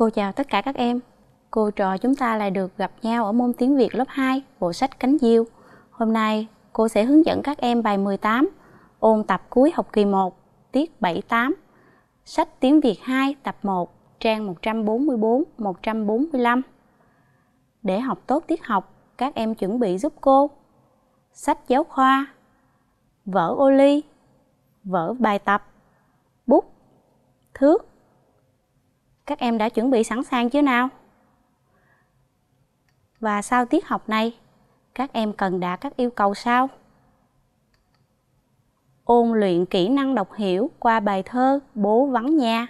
Cô chào tất cả các em. Cô trò chúng ta lại được gặp nhau ở môn tiếng Việt lớp 2, bộ sách Cánh Diêu. Hôm nay, cô sẽ hướng dẫn các em bài 18, ôn tập cuối học kỳ 1, tiết 78. Sách tiếng Việt 2 tập 1, trang 144-145. Để học tốt tiết học, các em chuẩn bị giúp cô sách giáo khoa, vở ô ly, vở bài tập, bút, thước, các em đã chuẩn bị sẵn sàng chưa nào? Và sau tiết học này, các em cần đạt các yêu cầu sau. Ôn luyện kỹ năng đọc hiểu qua bài thơ Bố vắng nhà.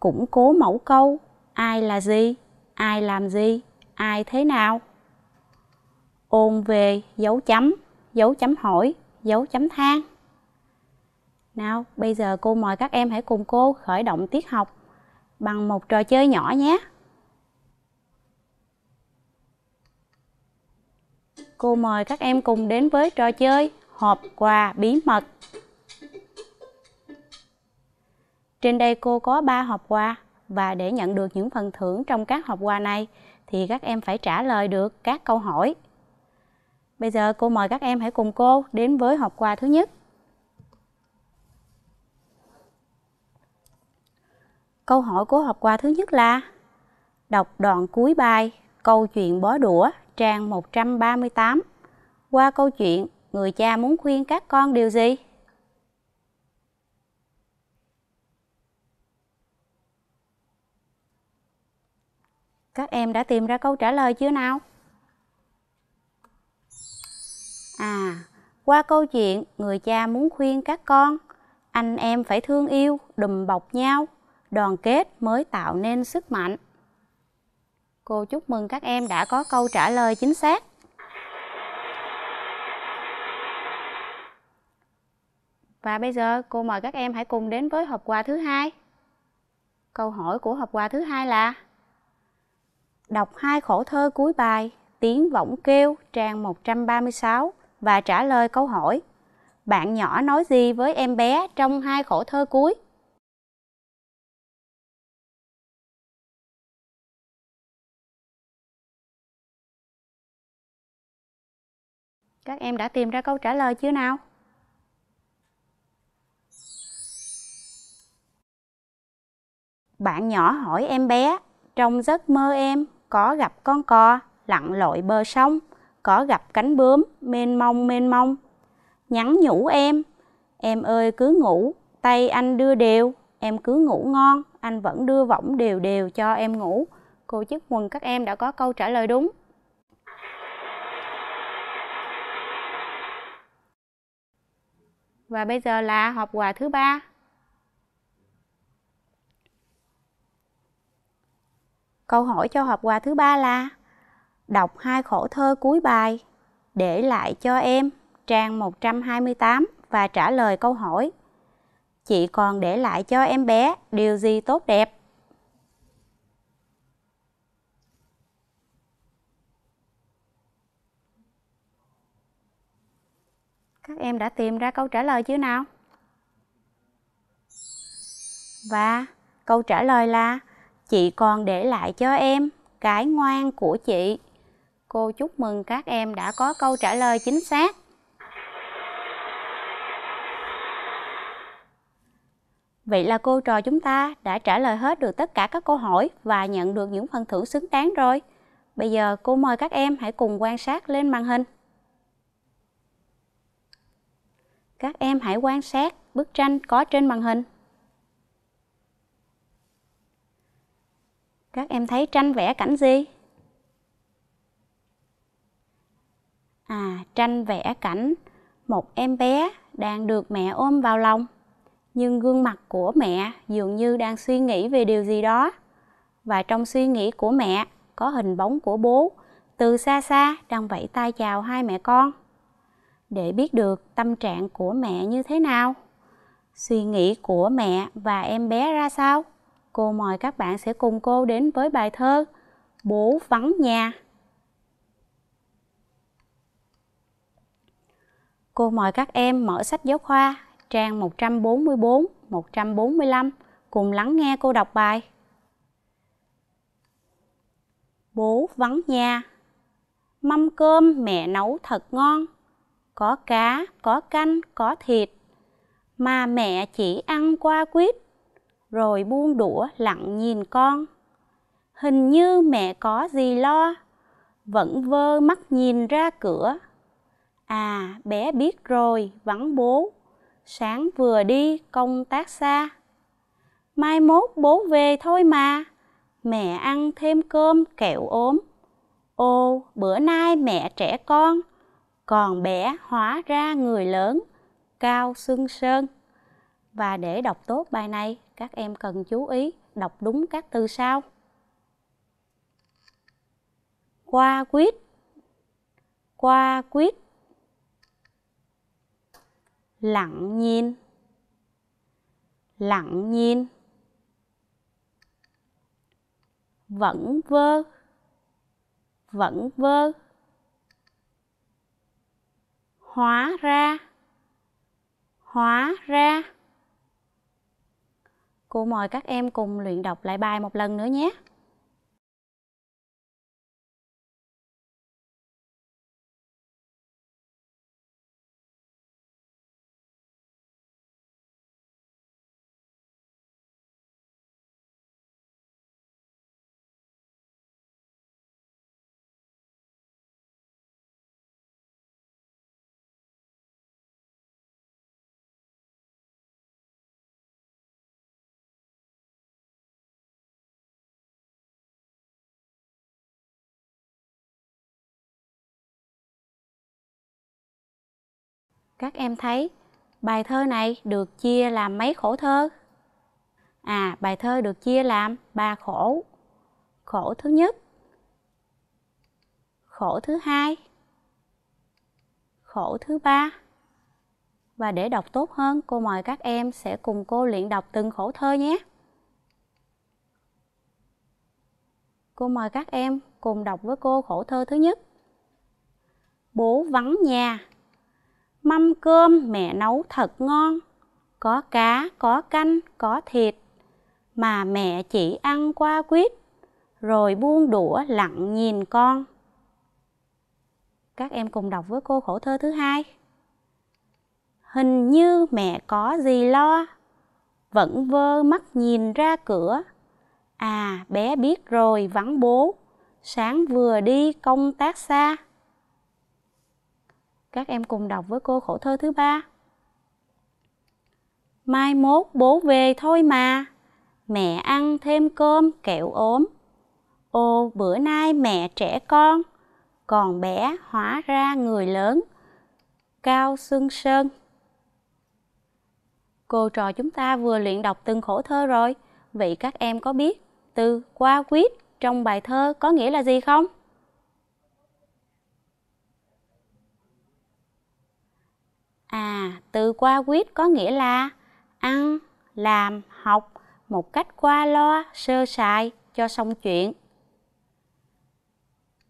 Củng cố mẫu câu ai là gì, ai làm gì, ai thế nào. Ôn về dấu chấm, dấu chấm hỏi, dấu chấm than. Nào, bây giờ cô mời các em hãy cùng cô khởi động tiết học bằng một trò chơi nhỏ nhé. Cô mời các em cùng đến với trò chơi hộp quà bí mật. Trên đây cô có 3 hộp quà và để nhận được những phần thưởng trong các hộp quà này thì các em phải trả lời được các câu hỏi. Bây giờ cô mời các em hãy cùng cô đến với hộp quà thứ nhất. Câu hỏi của học qua thứ nhất là Đọc đoạn cuối bài Câu chuyện bó đũa trang 138 Qua câu chuyện người cha muốn khuyên các con điều gì? Các em đã tìm ra câu trả lời chưa nào? À, qua câu chuyện người cha muốn khuyên các con anh em phải thương yêu, đùm bọc nhau đoàn kết mới tạo nên sức mạnh. Cô chúc mừng các em đã có câu trả lời chính xác. Và bây giờ cô mời các em hãy cùng đến với hộp quà thứ hai. Câu hỏi của hộp quà thứ hai là Đọc hai khổ thơ cuối bài Tiếng võng kêu trang 136 và trả lời câu hỏi Bạn nhỏ nói gì với em bé trong hai khổ thơ cuối? Các em đã tìm ra câu trả lời chưa nào? Bạn nhỏ hỏi em bé, trong giấc mơ em có gặp con cò lặn lội bờ sông, có gặp cánh bướm mênh mông mênh mông. Nhắn nhủ em, em ơi cứ ngủ, tay anh đưa đều, em cứ ngủ ngon, anh vẫn đưa võng đều đều cho em ngủ. Cô chức mừng các em đã có câu trả lời đúng. Và bây giờ là hộp quà thứ ba. Câu hỏi cho hộp quà thứ ba là Đọc hai khổ thơ cuối bài Để lại cho em trang 128 và trả lời câu hỏi Chị còn để lại cho em bé điều gì tốt đẹp? Các em đã tìm ra câu trả lời chưa nào? Và câu trả lời là chị còn để lại cho em cái ngoan của chị. Cô chúc mừng các em đã có câu trả lời chính xác. Vậy là cô trò chúng ta đã trả lời hết được tất cả các câu hỏi và nhận được những phần thưởng xứng đáng rồi. Bây giờ cô mời các em hãy cùng quan sát lên màn hình. các em hãy quan sát bức tranh có trên màn hình các em thấy tranh vẽ cảnh gì à tranh vẽ cảnh một em bé đang được mẹ ôm vào lòng nhưng gương mặt của mẹ dường như đang suy nghĩ về điều gì đó và trong suy nghĩ của mẹ có hình bóng của bố từ xa xa đang vẫy tay chào hai mẹ con để biết được tâm trạng của mẹ như thế nào suy nghĩ của mẹ và em bé ra sao cô mời các bạn sẽ cùng cô đến với bài thơ bố vắng nhà Cô mời các em mở sách giáo khoa trang 144, 145 cùng lắng nghe cô đọc bài. Bố vắng nhà. Mâm cơm mẹ nấu thật ngon có cá, có canh, có thịt. Mà mẹ chỉ ăn qua quýt, rồi buông đũa lặng nhìn con. Hình như mẹ có gì lo, vẫn vơ mắt nhìn ra cửa. À, bé biết rồi, vắng bố. Sáng vừa đi công tác xa. Mai mốt bố về thôi mà. Mẹ ăn thêm cơm kẹo ốm. Ô, bữa nay mẹ trẻ con còn bé hóa ra người lớn cao xương sơn và để đọc tốt bài này các em cần chú ý đọc đúng các từ sau qua quýt qua quýt lặng nhìn lặng nhìn vẫn vơ vẫn vơ hóa ra hóa ra cô mời các em cùng luyện đọc lại bài một lần nữa nhé các em thấy bài thơ này được chia làm mấy khổ thơ? À, bài thơ được chia làm ba khổ. Khổ thứ nhất, khổ thứ hai, khổ thứ ba. Và để đọc tốt hơn, cô mời các em sẽ cùng cô luyện đọc từng khổ thơ nhé. Cô mời các em cùng đọc với cô khổ thơ thứ nhất. Bố vắng nhà mâm cơm mẹ nấu thật ngon, có cá, có canh, có thịt, mà mẹ chỉ ăn qua quýt, rồi buông đũa lặng nhìn con. Các em cùng đọc với cô khổ thơ thứ hai. Hình như mẹ có gì lo, vẫn vơ mắt nhìn ra cửa. À, bé biết rồi vắng bố, sáng vừa đi công tác xa. Các em cùng đọc với cô khổ thơ thứ ba. Mai mốt bố về thôi mà, mẹ ăn thêm cơm kẹo ốm. Ô bữa nay mẹ trẻ con, còn bé hóa ra người lớn. Cao Xuân Sơn Cô trò chúng ta vừa luyện đọc từng khổ thơ rồi. Vậy các em có biết từ qua quýt trong bài thơ có nghĩa là gì không? À, từ qua quýt có nghĩa là ăn, làm, học một cách qua loa, sơ sài cho xong chuyện.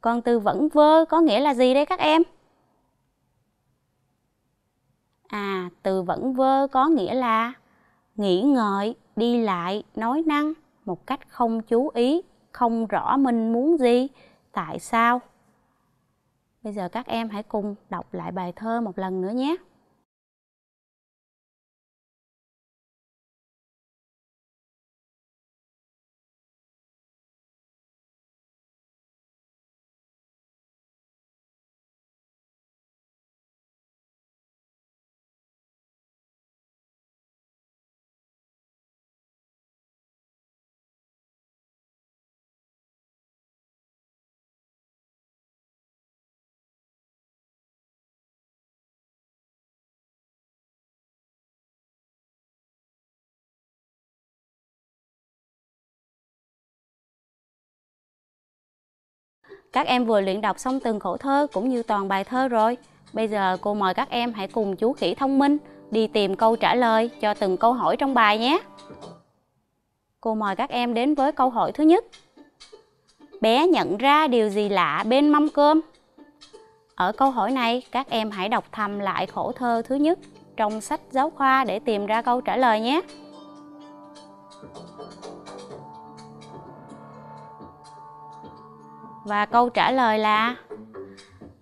Còn từ vẫn vơ có nghĩa là gì đây các em? À, từ vẫn vơ có nghĩa là nghĩ ngợi, đi lại, nói năng một cách không chú ý, không rõ mình muốn gì, tại sao. Bây giờ các em hãy cùng đọc lại bài thơ một lần nữa nhé. Các em vừa luyện đọc xong từng khổ thơ cũng như toàn bài thơ rồi. Bây giờ cô mời các em hãy cùng chú khỉ thông minh đi tìm câu trả lời cho từng câu hỏi trong bài nhé. Cô mời các em đến với câu hỏi thứ nhất. Bé nhận ra điều gì lạ bên mâm cơm? Ở câu hỏi này, các em hãy đọc thầm lại khổ thơ thứ nhất trong sách giáo khoa để tìm ra câu trả lời nhé. Và câu trả lời là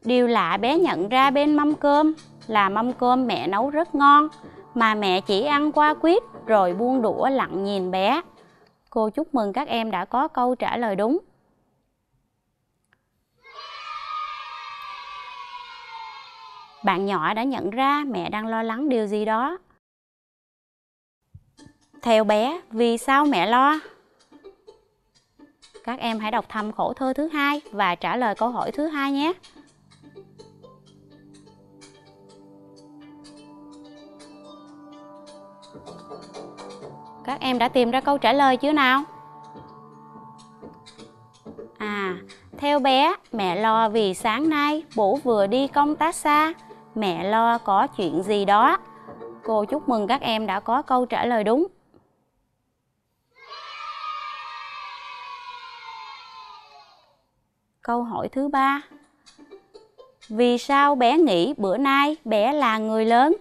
Điều lạ bé nhận ra bên mâm cơm là mâm cơm mẹ nấu rất ngon mà mẹ chỉ ăn qua quýt rồi buông đũa lặng nhìn bé. Cô chúc mừng các em đã có câu trả lời đúng. Bạn nhỏ đã nhận ra mẹ đang lo lắng điều gì đó. Theo bé, vì sao mẹ lo? Các em hãy đọc thầm khổ thơ thứ hai và trả lời câu hỏi thứ hai nhé. Các em đã tìm ra câu trả lời chưa nào? À, theo bé, mẹ lo vì sáng nay bố vừa đi công tác xa, mẹ lo có chuyện gì đó. Cô chúc mừng các em đã có câu trả lời đúng. Câu hỏi thứ ba Vì sao bé nghĩ bữa nay bé là người lớn?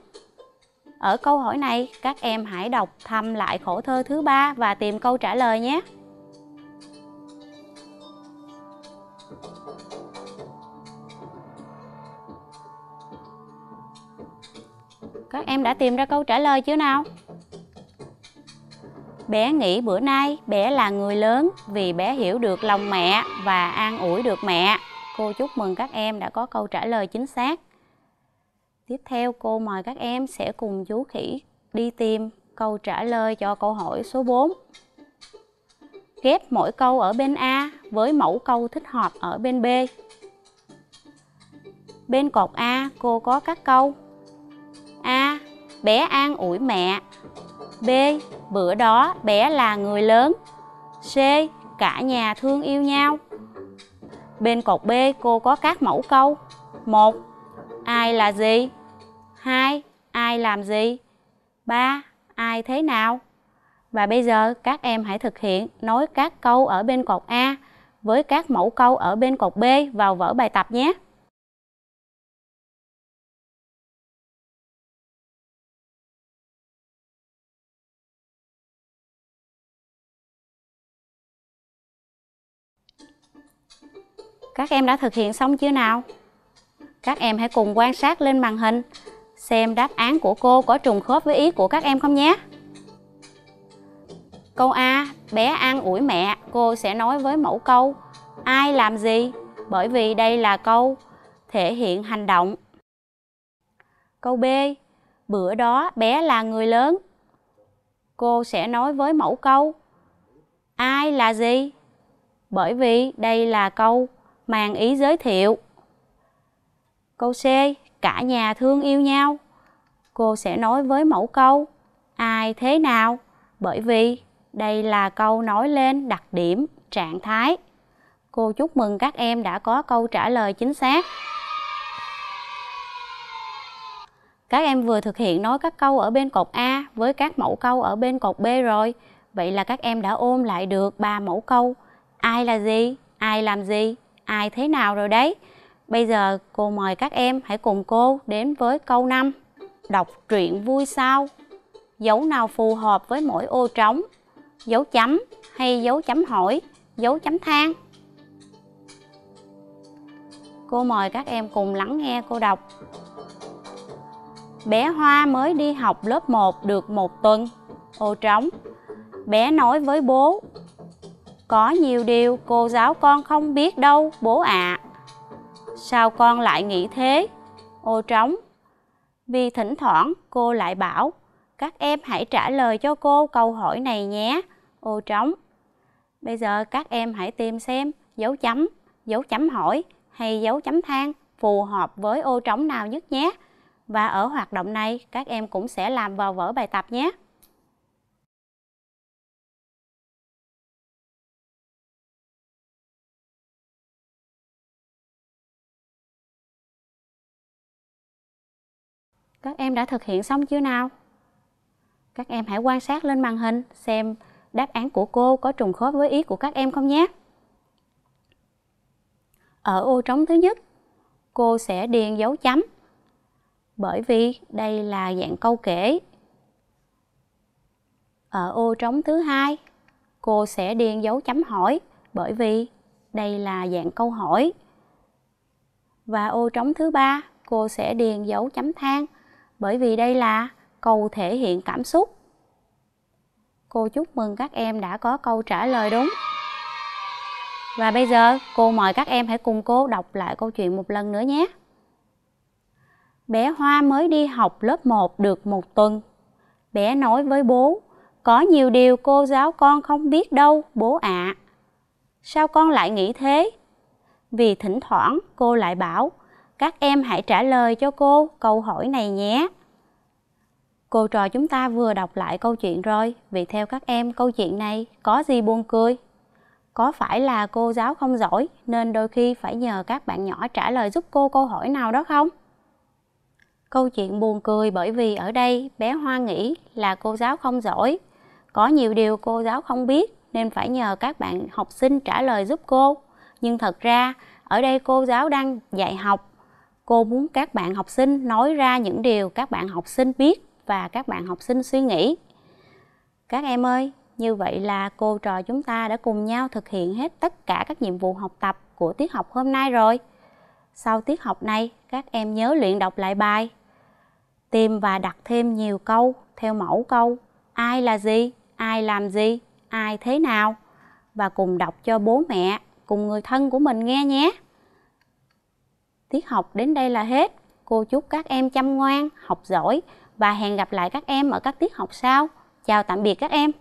Ở câu hỏi này, các em hãy đọc thăm lại khổ thơ thứ ba và tìm câu trả lời nhé. Các em đã tìm ra câu trả lời chưa nào? Bé nghĩ bữa nay bé là người lớn vì bé hiểu được lòng mẹ và an ủi được mẹ. Cô chúc mừng các em đã có câu trả lời chính xác. Tiếp theo cô mời các em sẽ cùng chú khỉ đi tìm câu trả lời cho câu hỏi số 4. Ghép mỗi câu ở bên A với mẫu câu thích hợp ở bên B. Bên cột A cô có các câu A. Bé an ủi mẹ B. Bữa đó bé là người lớn C. Cả nhà thương yêu nhau Bên cột B cô có các mẫu câu 1. Ai là gì? 2. Ai làm gì? 3. Ai thế nào? Và bây giờ các em hãy thực hiện nối các câu ở bên cột A với các mẫu câu ở bên cột B vào vở bài tập nhé. Các em đã thực hiện xong chưa nào? Các em hãy cùng quan sát lên màn hình xem đáp án của cô có trùng khớp với ý của các em không nhé. Câu A, bé an ủi mẹ, cô sẽ nói với mẫu câu ai làm gì bởi vì đây là câu thể hiện hành động. Câu B, bữa đó bé là người lớn. Cô sẽ nói với mẫu câu ai là gì bởi vì đây là câu mang ý giới thiệu. Câu C, cả nhà thương yêu nhau. Cô sẽ nói với mẫu câu ai thế nào bởi vì đây là câu nói lên đặc điểm, trạng thái. Cô chúc mừng các em đã có câu trả lời chính xác. Các em vừa thực hiện nói các câu ở bên cột A với các mẫu câu ở bên cột B rồi. Vậy là các em đã ôm lại được ba mẫu câu. Ai là gì? Ai làm gì? ai thế nào rồi đấy. Bây giờ cô mời các em hãy cùng cô đến với câu 5. Đọc truyện vui sao? Dấu nào phù hợp với mỗi ô trống? Dấu chấm hay dấu chấm hỏi? Dấu chấm than? Cô mời các em cùng lắng nghe cô đọc. Bé Hoa mới đi học lớp 1 được một tuần. Ô trống. Bé nói với bố, có nhiều điều cô giáo con không biết đâu, bố ạ. À. Sao con lại nghĩ thế? Ô trống. Vì thỉnh thoảng cô lại bảo, các em hãy trả lời cho cô câu hỏi này nhé. Ô trống. Bây giờ các em hãy tìm xem dấu chấm, dấu chấm hỏi hay dấu chấm than phù hợp với ô trống nào nhất nhé. Và ở hoạt động này các em cũng sẽ làm vào vở bài tập nhé. các em đã thực hiện xong chưa nào? Các em hãy quan sát lên màn hình xem đáp án của cô có trùng khớp với ý của các em không nhé. Ở ô trống thứ nhất, cô sẽ điền dấu chấm bởi vì đây là dạng câu kể. Ở ô trống thứ hai, cô sẽ điền dấu chấm hỏi bởi vì đây là dạng câu hỏi. Và ô trống thứ ba, cô sẽ điền dấu chấm than bởi vì đây là câu thể hiện cảm xúc. Cô chúc mừng các em đã có câu trả lời đúng. Và bây giờ cô mời các em hãy cùng cô đọc lại câu chuyện một lần nữa nhé. Bé Hoa mới đi học lớp 1 được một tuần. Bé nói với bố, có nhiều điều cô giáo con không biết đâu, bố ạ. À. Sao con lại nghĩ thế? Vì thỉnh thoảng cô lại bảo, các em hãy trả lời cho cô câu hỏi này nhé. Cô trò chúng ta vừa đọc lại câu chuyện rồi, vì theo các em câu chuyện này có gì buồn cười? Có phải là cô giáo không giỏi nên đôi khi phải nhờ các bạn nhỏ trả lời giúp cô câu hỏi nào đó không? Câu chuyện buồn cười bởi vì ở đây bé Hoa nghĩ là cô giáo không giỏi. Có nhiều điều cô giáo không biết nên phải nhờ các bạn học sinh trả lời giúp cô. Nhưng thật ra ở đây cô giáo đang dạy học cô muốn các bạn học sinh nói ra những điều các bạn học sinh biết và các bạn học sinh suy nghĩ các em ơi như vậy là cô trò chúng ta đã cùng nhau thực hiện hết tất cả các nhiệm vụ học tập của tiết học hôm nay rồi sau tiết học này các em nhớ luyện đọc lại bài tìm và đặt thêm nhiều câu theo mẫu câu ai là gì ai làm gì ai thế nào và cùng đọc cho bố mẹ cùng người thân của mình nghe nhé Tiết học đến đây là hết. Cô chúc các em chăm ngoan, học giỏi và hẹn gặp lại các em ở các tiết học sau. Chào tạm biệt các em.